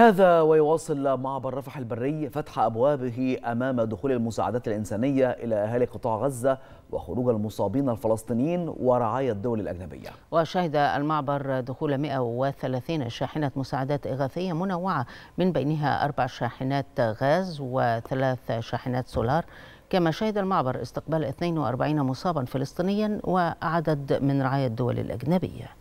هذا ويواصل معبر رفح البري فتح أبوابه أمام دخول المساعدات الإنسانية إلى أهالي قطاع غزة وخروج المصابين الفلسطينيين ورعاية الدول الأجنبية وشهد المعبر دخول 130 شاحنة مساعدات إغاثية منوعة من بينها أربع شاحنات غاز وثلاث شاحنات سولار كما شهد المعبر استقبال 42 مصابا فلسطينيا وعدد من رعاية الدول الأجنبية